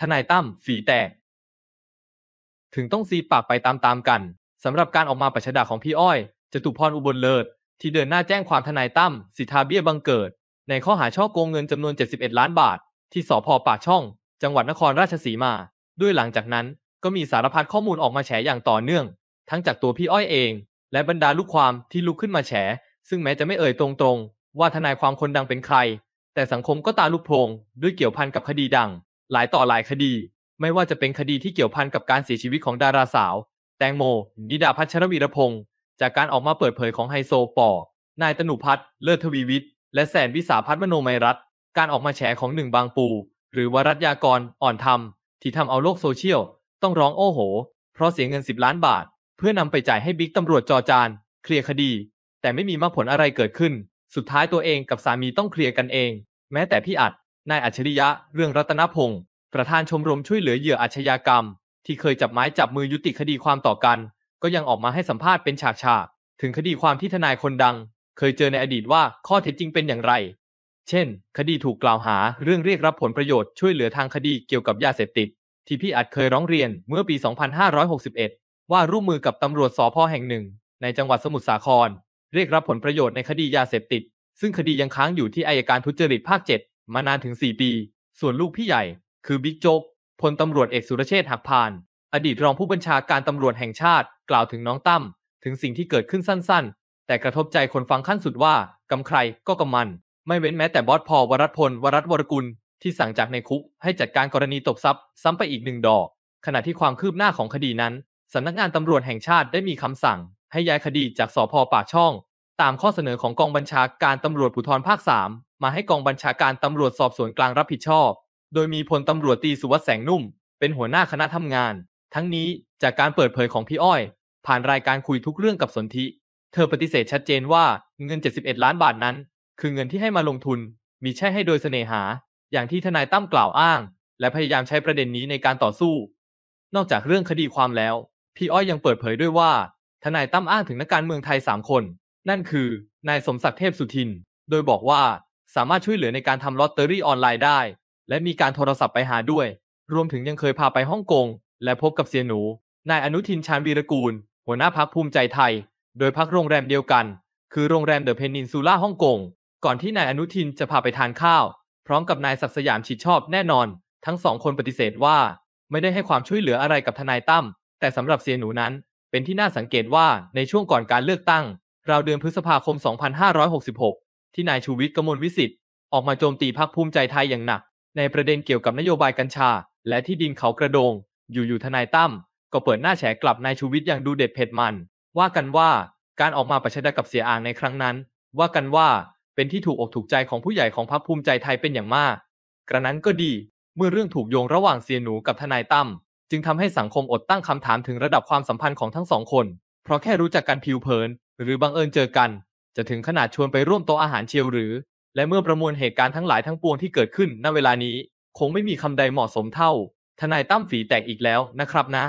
ทนายตั้มฝีแตก ถึงต้องซีปากไปตามๆกันสำหรับการออกมาประชดาของพี่อ้อยจตุพรอุบลเลิศที่เดินหน้าแจ้งความทนายตั้มสิทธาเบี้ยบังเกิด ในข้อหาช่อโกงเงินจำนวน 71 ล้านบาท ที่สพปากช่อง จังหวัดนครราชสีมา ด้วยหลังจากนั้นก็มีสารพัดข้อมูลออกมาแฉอย่างต่อเนื่อง ทั้งจากตัวพี่อ้อยเอง และบรรดาลูกความที่ลุกขึ้นมาแฉ ซึ่งแม้จะไม่เอ่ยตรงๆ ว่าทนายความคนดังเป็นใคร แต่สังคมก็ตาลุกโพงด้วยเกี่ยวพันกับคดีดังหลายต่อหลายคดี ไม่ว่าจะเป็นคดีที่เกี่ยวพันกับการเสียชีวิตของดาราสาว แตงโมนิดาพัชรวีรพงศ์จากการออกมาเปิดเผยของไฮโซปอ นายตนุพัฒน์เลิศทวีวิทย์และแสนวิสาพัฒน์มโนมัยรัตการออกมาแฉของหนึ่งบางปู หรือวรัตยากรอ่อนธรรม ที่ทำเอาโลกโซเชียล ต้องร้องโอ้โห เพราะเสียเงิน10ล้านบาทเพื่อนำไปจ่ายให้บิ๊กตำรวจจอจานเคลียร์คดี แต่ไม่มีมากผลอะไรเกิดขึ้น สุดท้ายตัวเองกับสามีต้องเคลียร์กันเอง แม้แต่พี่อัดนายอัจฉริยะ เรื่องรัตนพงศ์ประธานชมรมช่วยเหลือเหยื่ออาชญากรรม ที่เคยจับไม้จับมือยุติคดีความต่อกัน ก็ยังออกมาให้สัมภาษณ์เป็นฉากๆถึงคดีความที่ทนายคนดัง เคยเจอในอดีตว่าข้อเท็จจริงเป็นอย่างไร เช่น คดีถูกกล่าวหาเรื่องเรียกรับผลประโยชน์ช่วยเหลือทางคดีเกี่ยวกับยาเสพติดที่พี่อัดเคยร้องเรียนเมื่อปี 2561 ว่าร่วมมือกับตำรวจสพแห่งหนึ่ง ในจังหวัดสมุทรสาคร เรียกรับผลประโยชน์ในคดียาเสพติดซึ่งคดียังค้างอยู่ที่อายการทุจริตภาค 7มานานถึง 4 ปี ส่วนลูกพี่ใหญ่ คือบิ๊กโจ๊กพลตำรวจเอกสุรเชษฐ์หักพาน อดีตรองผู้บัญชาการตำรวจแห่งชาติกล่าวถึงน้องตั้มถึงสิ่งที่เกิดขึ้นสั้นๆ แต่กระทบใจคนฟังขั้นสุดว่ากำใครก็กำมัน ไม่เว้นแม้แต่บอสพอวรัตพล วรัตวรกุลที่สั่งจากในคุกให้จัดการกรณีตบทรัพย์ ซ้ำไปอีกหนึ่งดอก ขณะที่ความคืบหน้าของคดีนั้นสำนักงานตำรวจแห่งชาติได้มีคำสั่ง ให้ย้ายคดีจากสพปากช่องตามข้อเสนอของกองบัญชาการตำรวจภูธรภาค 3 มาให้กองบัญชาการตำรวจสอบสวนกลางรับผิดชอบ โดยมีพลตำรวจตีสุวัสด์แสงนุ่มเป็นหัวหน้าคณะทำงาน ทั้งนี้จากการเปิดเผยของพี่อ้อย ผ่านรายการคุยทุกเรื่องกับสนธิ เธอปฏิเสธชัดเจนว่าเงิน 71 ล้านบาทนั้น คือเงินที่ให้มาลงทุน มีใช่ให้โดยเสน่หา อย่างที่ทนายตั้มกล่าวอ้าง และพยายามใช้ประเด็นนี้ในการต่อสู้ นอกจากเรื่องคดีความแล้ว พี่อ้อยยังเปิดเผยด้วยว่า ทนายตั้มอ้างถึงนักการเมืองไทย3คนนั่นคือ นายสมศักดิ์เทพสุทิน โดยบอกว่า สามารถช่วยเหลือในการทำลอตเตอรี่ออนไลน์ได้ และมีการโทรศัพท์ไปหาด้วย รวมถึงยังเคยพาไปฮ่องกงและพบกับเสียหนู นายอนุทินชาญวีรกูล หัวหน้าพักภูมิใจไทย โดยพักโรงแรมเดียวกัน คือโรงแรมเดอะเพนินซูล่าฮ่องกง ก่อนที่นายอนุทินจะพาไปทานข้าว พร้อมกับนายศักดิ์สยามชิดชอบแน่นอน ทั้งสองคนปฏิเสธว่า ไม่ได้ให้ความช่วยเหลืออะไรกับทนายตั้มแต่สำหรับเสียหนูนั้น เป็นที่น่าสังเกตว่าในช่วงก่อนการเลือกตั้งราวเดือนพฤษภาคม 2566 ที่นายชูวิทย์กมลวิสิทธิ์ออกมาโจมตีพรรคภูมิใจไทยอย่างหนัก ในประเด็นเกี่ยวกับนโยบายกัญชา และที่ดินเขากระโดง อยู่ๆทนายตั้มก็เปิดหน้าแฉกลับนายชูวิทย์อย่างดูเด็ดเผ็ดมัน ว่ากันว่าการออกมาประชดกับเสียอ่างในครั้งนั้น ว่ากันว่าเป็นที่ถูกอกถูกใจของผู้ใหญ่ของพรรคภูมิใจไทยเป็นอย่างมาก กระนั้นก็ดีเมื่อเรื่องถูกโยงระหว่างเสียหนูกับทนายตั้มจึงทำให้สังคมอดตั้งคำถามถึงระดับความสัมพันธ์ของทั้งสองคน เพราะแค่รู้จักกันผิวเผินหรือบังเอิญเจอกัน จะถึงขนาดชวนไปร่วมโต๊ะอาหารเชียวหรือ และเมื่อประมวลเหตุการณ์ทั้งหลายทั้งปวงที่เกิดขึ้นณเวลานี้ คงไม่มีคำใดเหมาะสมเท่า ทนายตั้มฝีแตกอีกแล้วนะครับนะ